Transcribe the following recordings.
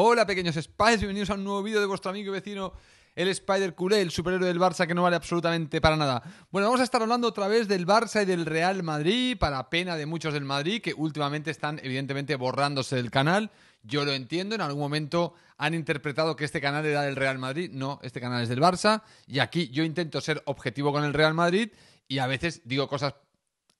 Hola pequeños Spies, bienvenidos a un nuevo vídeo de vuestro amigo y vecino el Spider Culé, el superhéroe del Barça que no vale absolutamente para nada. Bueno, vamos a estar hablando otra vez del Barça y del Real Madrid, para pena de muchos del Madrid, que últimamente están evidentemente borrándose del canal. Yo lo entiendo, en algún momento han interpretado que este canal era del Real Madrid, no, este canal es del Barça, y aquí yo intento ser objetivo con el Real Madrid y a veces digo cosas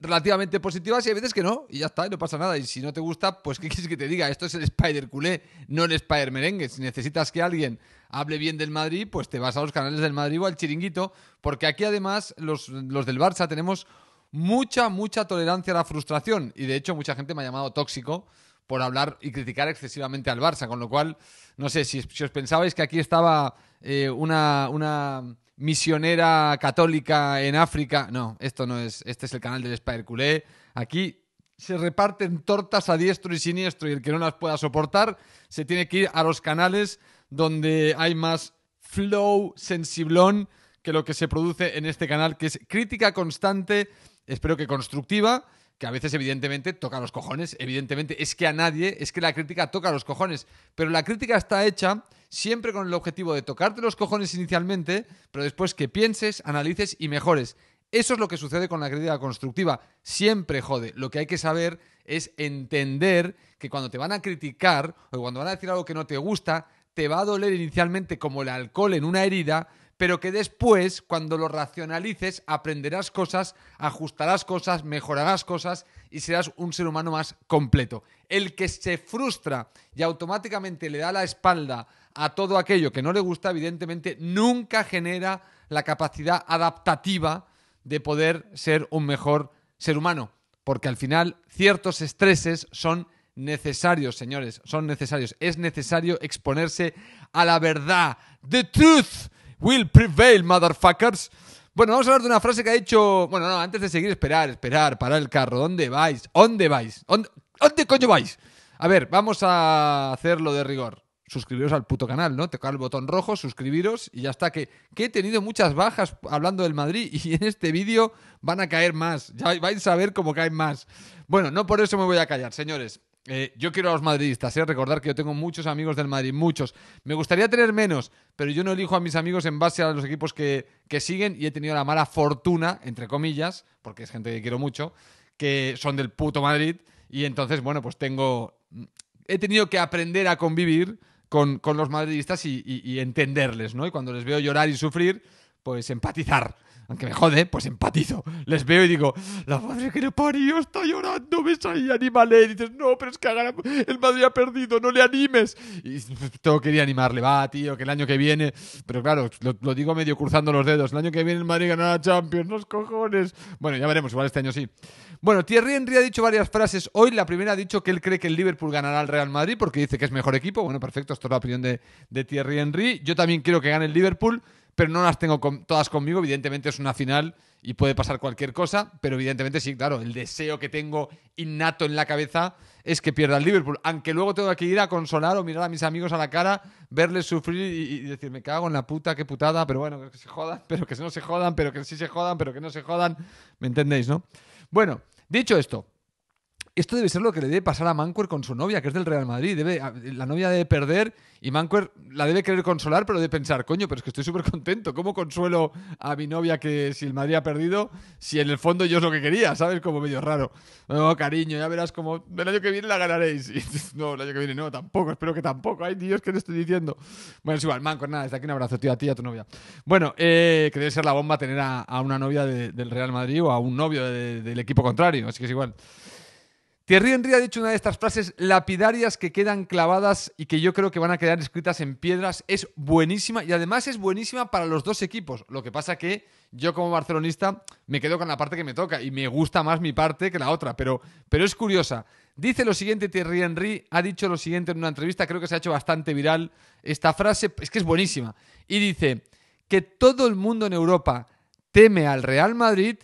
relativamente positivas y hay veces que no, y ya está, no pasa nada. Y si no te gusta, pues ¿qué quieres que te diga? Esto es el Spider culé, no el Spider merengue. Si necesitas que alguien hable bien del Madrid, pues te vas a los canales del Madrid o al chiringuito, porque aquí además los, los del Barça tenemos mucha, mucha tolerancia a la frustración. Y de hecho mucha gente me ha llamado tóxico por hablar y criticar excesivamente al Barça, con lo cual, no sé, si, si os pensabais que aquí estaba eh, una, una misionera católica en África. No, esto no es. Este es el canal del Spider Culé. Aquí se reparten tortas a diestro y siniestro y el que no las pueda soportar se tiene que ir a los canales donde hay más flow sensiblón que lo que se produce en este canal, que es crítica constante, espero que constructiva, que a veces evidentemente toca los cojones, evidentemente es que a nadie, es que la crítica toca los cojones, pero la crítica está hecha siempre con el objetivo de tocarte los cojones inicialmente, pero después que pienses, analices y mejores. Eso es lo que sucede con la crítica constructiva. Siempre jode. Lo que hay que saber es entender que cuando te van a criticar o cuando van a decir algo que no te gusta, te va a doler inicialmente como el alcohol en una herida, pero que después, cuando lo racionalices, aprenderás cosas, ajustarás cosas, mejorarás cosas y serás un ser humano más completo. El que se frustra y automáticamente le da la espalda a todo aquello que no le gusta, evidentemente, nunca genera la capacidad adaptativa de poder ser un mejor ser humano, porque al final ciertos estreses son necesarios, señores, son necesarios. Es necesario exponerse a la verdad. The truth Will prevail, motherfuckers. Bueno, vamos a hablar de una frase que ha dicho. Bueno, no, antes de seguir, esperar, esperar, parar el carro. ¿Dónde vais? ¿Dónde vais? ¿Dónde, coño vais? A ver, vamos a hacerlo de rigor. Suscribiros al puto canal, ¿no? Tocar el botón rojo, suscribiros y ya está. Que, que he tenido muchas bajas hablando del Madrid y en este vídeo van a caer más. Ya vais a ver cómo caen más. Bueno, no por eso me voy a callar, señores. Eh, yo quiero a los madridistas, ¿eh? recordar que yo tengo muchos amigos del Madrid, muchos. Me gustaría tener menos, pero yo no elijo a mis amigos en base a los equipos que, que siguen y he tenido la mala fortuna, entre comillas, porque es gente que quiero mucho, que son del puto Madrid y entonces, bueno, pues tengo... He tenido que aprender a convivir con, con los madridistas y, y entenderles, ¿no? Y cuando les veo llorar y sufrir, pues empatizar aunque me jode, pues empatizo. Les veo y digo, la madre que le parió está llorando, ves ahí, anímale. Y dices, no, pero es que el Madrid ha perdido, no le animes. Y pues todo quería animarle, va, tío, que el año que viene. Pero claro, lo, digo medio cruzando los dedos. El año que viene el Madrid ganará Champions, los cojones. Bueno, ya veremos, igual este año sí. Bueno, Thierry Henry ha dicho varias frases. Hoy la primera ha dicho que él cree que el Liverpool ganará al Real Madrid porque dice que es mejor equipo. Bueno, perfecto, esto es la opinión de, de Thierry Henry. Yo también quiero que gane el Liverpool pero no las tengo todas conmigo. Evidentemente es una final y puede pasar cualquier cosa, pero evidentemente sí, claro, el deseo que tengo innato en la cabeza es que pierda el Liverpool. Aunque luego tengo que ir a consolar o mirar a mis amigos a la cara, verles sufrir y, y decir, me cago en la puta, qué putada, pero bueno, que se jodan, pero que no se jodan, pero que sí se jodan, pero que no se jodan. ¿Me entendéis, no? Bueno, dicho esto, esto debe ser lo que le debe pasar a Manquer con su novia, que es del Real Madrid. Debe, la novia debe perder y Manquer la debe querer consolar, pero debe pensar, coño, pero es que estoy súper contento. ¿Cómo consuelo a mi novia que si el Madrid ha perdido, si en el fondo yo es lo que quería, ¿sabes? Como medio raro. No, cariño, ya verás como el año que viene la ganaréis. no, el año que viene no, tampoco, espero que tampoco. Ay, Dios, ¿qué te estoy diciendo? Bueno, es igual, Manquer, nada, desde aquí un abrazo, tío, a ti y a tu novia. Bueno, eh, que debe ser la bomba tener a, una novia del Real Madrid o a un novio del equipo contrario, así que es igual. Thierry Henry ha dicho una de estas frases lapidarias que quedan clavadas y que yo creo que van a quedar escritas en piedras. Es buenísima y además es buenísima para los dos equipos. Lo que pasa que yo como barcelonista me quedo con la parte que me toca y me gusta más mi parte que la otra, pero, pero es curiosa. Dice lo siguiente Thierry Henry, ha dicho lo siguiente en una entrevista, creo que se ha hecho bastante viral esta frase, es que es buenísima. Y dice que todo el mundo en Europa teme al Real Madrid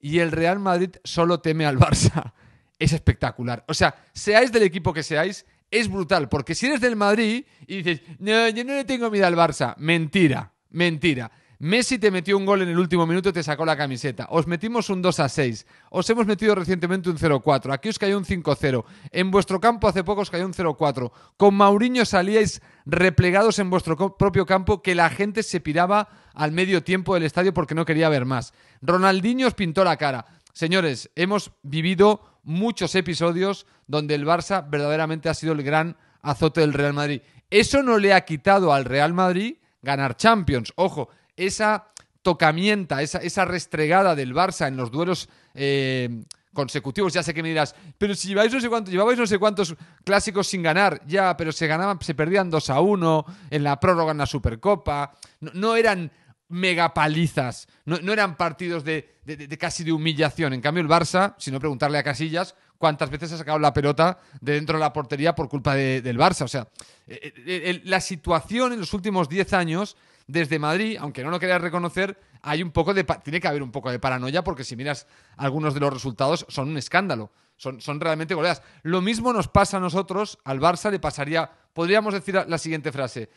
y el Real Madrid solo teme al Barça es espectacular. O sea, seáis del equipo que seáis, es brutal. Porque si eres del Madrid y dices, no, yo no le tengo miedo al Barça, mentira, mentira. Messi te metió un gol en el último minuto y te sacó la camiseta. Os metimos un 2 a 6. Os hemos metido recientemente un 0-4. Aquí os cayó un 5-0. En vuestro campo hace poco os cayó un 0-4. Con Mauriño salíais replegados en vuestro propio campo que la gente se piraba al medio tiempo del estadio porque no quería ver más. Ronaldinho os pintó la cara. Señores, hemos vivido muchos episodios donde el Barça verdaderamente ha sido el gran azote del Real Madrid. Eso no le ha quitado al Real Madrid ganar Champions. Ojo, esa tocamienta, esa, restregada del Barça en los duelos eh, consecutivos, ya sé que me dirás, pero si lleváis no sé cuántos, llevabais no sé cuántos clásicos sin ganar, ya, pero se ganaban, se perdían 2 a 1, en la prórroga en la Supercopa, no eran megapalizas. No, no eran partidos de, casi de humillación. En cambio, el Barça, si no preguntarle a Casillas, cuántas veces ha sacado la pelota de dentro de la portería por culpa del Barça. O sea, eh, eh, la situación en los últimos 10 años, desde Madrid, aunque no lo querías reconocer, hay un poco de. Tiene que haber un poco de paranoia, porque si miras algunos de los resultados, son un escándalo. Son, son realmente goleadas. Lo mismo nos pasa a nosotros, al Barça le pasaría. Podríamos decir la siguiente frase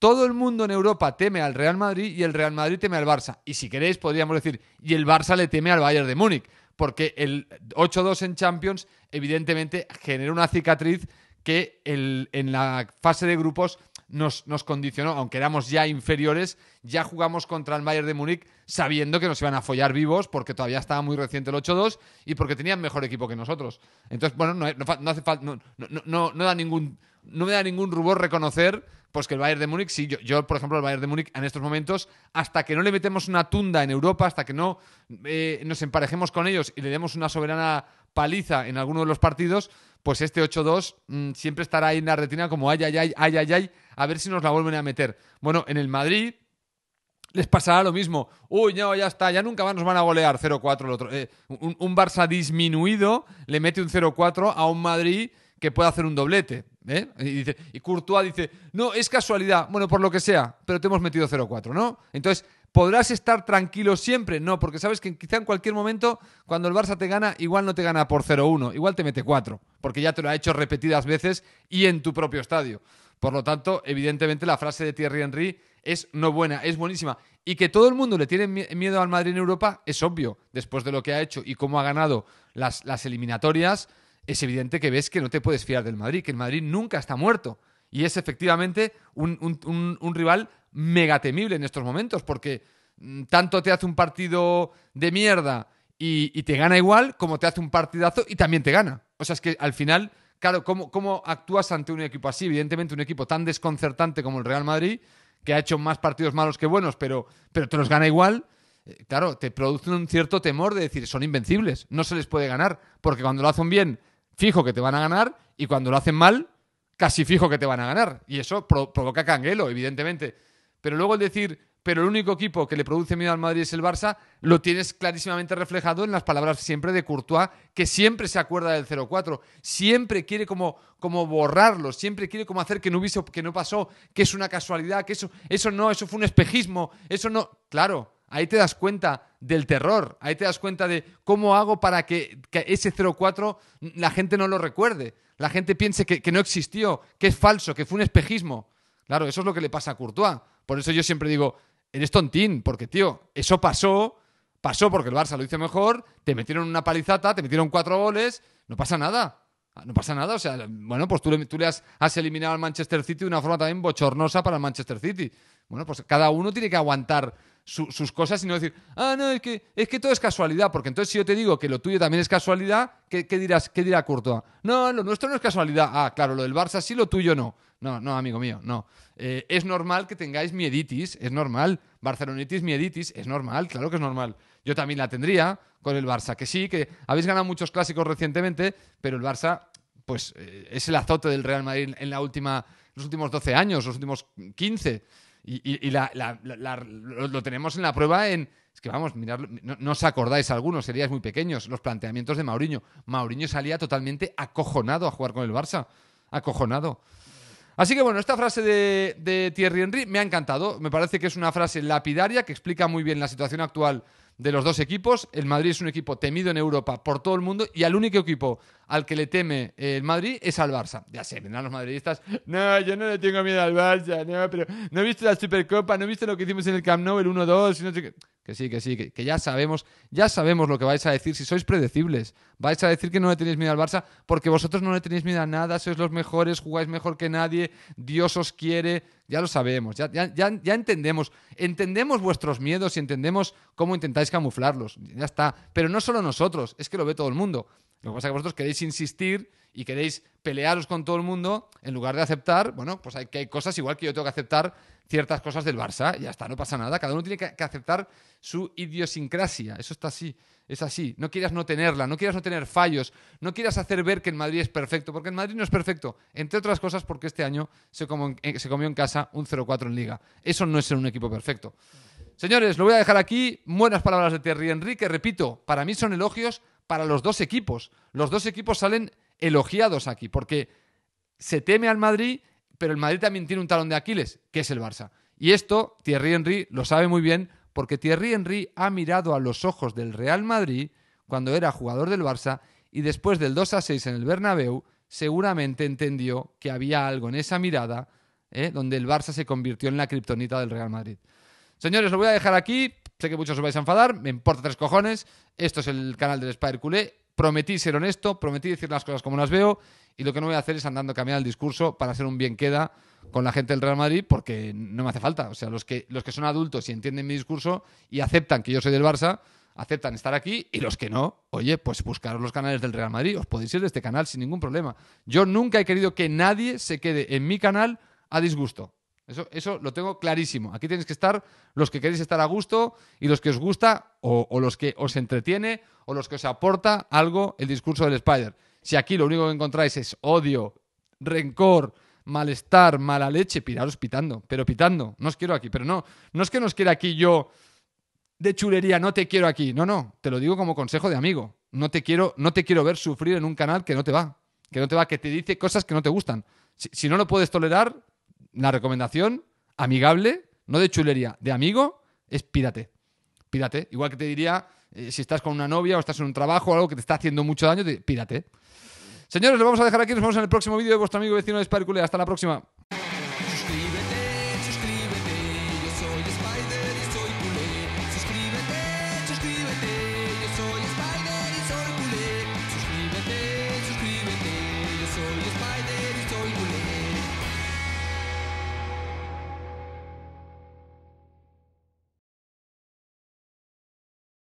todo el mundo en Europa teme al Real Madrid y el Real Madrid teme al Barça. Y si queréis, podríamos decir, y el Barça le teme al Bayern de Múnich, porque el 8-2 en Champions, evidentemente, generó una cicatriz que en la fase de grupos nos, nos, condicionó, aunque éramos ya inferiores, ya jugamos contra el Bayern de Múnich sabiendo que nos iban a follar vivos porque todavía estaba muy reciente el 8-2 y porque tenían mejor equipo que nosotros. Entonces, bueno, no, hace falta, no, no, da ningún no me da ningún rubor reconocer pues que el Bayern de Múnich, sí, yo, por ejemplo, el Bayern de Múnich en estos momentos, hasta que no le metemos una tunda en Europa, hasta que no eh, nos emparejemos con ellos y le demos una soberana paliza en alguno de los partidos, pues este 8-2 mm, siempre estará ahí en la retina como ay, ay, ay, ay, ay, ay, a ver si nos la vuelven a meter. Bueno, en el Madrid les pasará lo mismo. Uy, ya está, ya nunca más nos van a golear 0-4 el otro. Eh, un, un Barça disminuido le mete un 0-4 a un Madrid que puede hacer un doblete. ¿Eh? Y, dice, Courtois dice, no, es casualidad, bueno, por lo que sea, pero te hemos metido 0-4, ¿no? Entonces, ¿podrás estar tranquilo siempre? No, porque sabes que quizá en cualquier momento, cuando el Barça te gana, igual no te gana por 0-1, igual te mete 4, porque ya te lo ha hecho repetidas veces y en tu propio estadio. Por lo tanto, evidentemente la frase de Thierry Henry es no buena, es buenísima. Y que todo el mundo le tiene miedo al Madrid en Europa es obvio, después de lo que ha hecho y cómo ha ganado las eliminatorias es evidente que ves que no te puedes fiar del Madrid, que el Madrid nunca está muerto. Y es efectivamente un, rival mega temible en estos momentos, porque mm, tanto te hace un partido de mierda y, te gana igual, como te hace un partidazo y también te gana. O sea, es que al final, claro, ¿cómo, actúas ante un equipo así? Evidentemente, un equipo tan desconcertante como el Real Madrid, que ha hecho más partidos malos que buenos, pero, pero te los gana igual eh, claro, te produce un cierto temor de decir, son invencibles, no se les puede ganar, porque cuando lo hacen bien fijo que te van a ganar y cuando lo hacen mal, casi fijo que te van a ganar. Y eso provoca canguelo, evidentemente. Pero luego el decir, pero el único equipo que le produce miedo al Madrid es el Barça, lo tienes clarísimamente reflejado en las palabras siempre de Courtois, que siempre se acuerda del 0-4, siempre quiere como, como borrarlo, siempre quiere como hacer que no hubiese, que no pasó, que es una casualidad, que eso, eso no, eso fue un espejismo, eso no. Claro, Ahí te das cuenta del terror, ahí te das cuenta de cómo hago para que, ese ese 04 la gente no lo recuerde, la gente piense que, no existió, que es falso, que fue un espejismo. Claro, eso es lo que le pasa a Courtois. Por eso yo siempre digo, eres tontín, porque tío, eso pasó, pasó porque el Barça lo hizo mejor, te metieron una palizata, te metieron cuatro goles, no pasa nada. No pasa nada, o sea, bueno, pues tú le, has, eliminado al Manchester City de una forma también bochornosa para el Manchester City. Bueno, pues cada uno tiene que aguantar sus cosas y no decir, ah, no, es que, es que todo es casualidad, porque entonces si yo te digo que lo tuyo también es casualidad, ¿qué, dirás, qué dirá curto No, lo nuestro no es casualidad. Ah, claro, lo del Barça sí, lo tuyo no. No, no, amigo mío, no. Eh, es normal que tengáis mieditis, es normal. Barcelonitis, mieditis, es normal, claro que es normal. Yo también la tendría con el Barça, que sí, que habéis ganado muchos clásicos recientemente, pero el Barça, pues, eh, es el azote del Real Madrid en la última, los últimos 12 años, los últimos 15. Y, lo, tenemos en la prueba en. Es que vamos, mirad, no, os acordáis algunos, seríais muy pequeños, los planteamientos de Mauriño. Mauriño salía totalmente acojonado a jugar con el Barça. Acojonado. Así que bueno, esta frase de Thierry Henry me ha encantado. Me parece que es una frase lapidaria que explica muy bien la situación actual de los dos equipos. El Madrid es un equipo temido en Europa por todo el mundo y al único equipo al que le teme eh, el Madrid es al Barça. Ya sé, vendrán los madridistas. No, yo no le tengo miedo al Barça, no, pero no he visto la Supercopa, no he visto lo que hicimos en el Camp Nou, el 1-2, no Que sí, que sí, que, que, ya sabemos, ya sabemos lo que vais a decir. Si sois predecibles, vais a decir que no le tenéis miedo al Barça porque vosotros no le tenéis miedo a nada, sois los mejores, jugáis mejor que nadie, Dios os quiere. Ya lo sabemos, ya, ya, entendemos. Entendemos vuestros miedos y entendemos cómo intentáis camuflarlos. Ya está. Pero no solo nosotros, es que lo ve todo el mundo. Lo que pasa es que vosotros queréis insistir y queréis pelearos con todo el mundo en lugar de aceptar, bueno, pues hay, que hay cosas igual que yo tengo que aceptar ciertas cosas del Barça. Ya está, no pasa nada. Cada uno tiene que aceptar su idiosincrasia. Eso está así. Es así, no quieras no tenerla, no quieras no tener fallos, no quieras hacer ver que en Madrid es perfecto, porque en Madrid no es perfecto, entre otras cosas porque este año se, comió en, eh, se comió en casa un 0-4 en liga. Eso no es ser un equipo perfecto. Señores, lo voy a dejar aquí. Buenas palabras de Thierry Henry, que repito, para mí son elogios para los dos equipos. Los dos equipos salen elogiados aquí, porque se teme al Madrid, pero el Madrid también tiene un talón de Aquiles, que es el Barça. Y esto Thierry Henry lo sabe muy bien porque Thierry Henry ha mirado a los ojos del Real Madrid cuando era jugador del Barça y después del 2 a 6 en el Bernabéu seguramente entendió que había algo en esa mirada ¿eh? donde el Barça se convirtió en la criptonita del Real Madrid. Señores, lo voy a dejar aquí. Sé que muchos os vais a enfadar, me importa tres cojones. Esto es el canal del Spider Culé prometí ser honesto, prometí decir las cosas como las veo y lo que no voy a hacer es andando a cambiar el discurso para hacer un bien queda con la gente del Real Madrid porque no me hace falta. O sea, los que, los que son adultos y entienden mi discurso y aceptan que yo soy del Barça, aceptan estar aquí y los que no, oye, pues buscaros los canales del Real Madrid, os podéis ir de este canal sin ningún problema. Yo nunca he querido que nadie se quede en mi canal a disgusto. Eso, lo tengo clarísimo. Aquí tenéis que estar los que queréis estar a gusto y los que os gusta o, los que os entretiene o los que os aporta algo el discurso del Spider. Si aquí lo único que encontráis es odio, rencor, malestar, mala leche, piraros pitando, pero pitando. No os quiero aquí, pero no, no es que os quiera aquí yo de chulería, no te quiero aquí. No, no, te lo digo como consejo de amigo. No te quiero, no te quiero ver sufrir en un canal que no te va, que no te va, que te dice cosas que no te gustan. Si, si no lo puedes tolerar, la recomendación amigable, no de chulería, de amigo, es pírate. Pírate. Igual que te diría, eh, si estás con una novia o estás en un trabajo o algo que te está haciendo mucho daño, pírate. Señores, lo vamos a dejar aquí. Nos vemos en el próximo vídeo de vuestro amigo vecino de Sparicule. Hasta la próxima.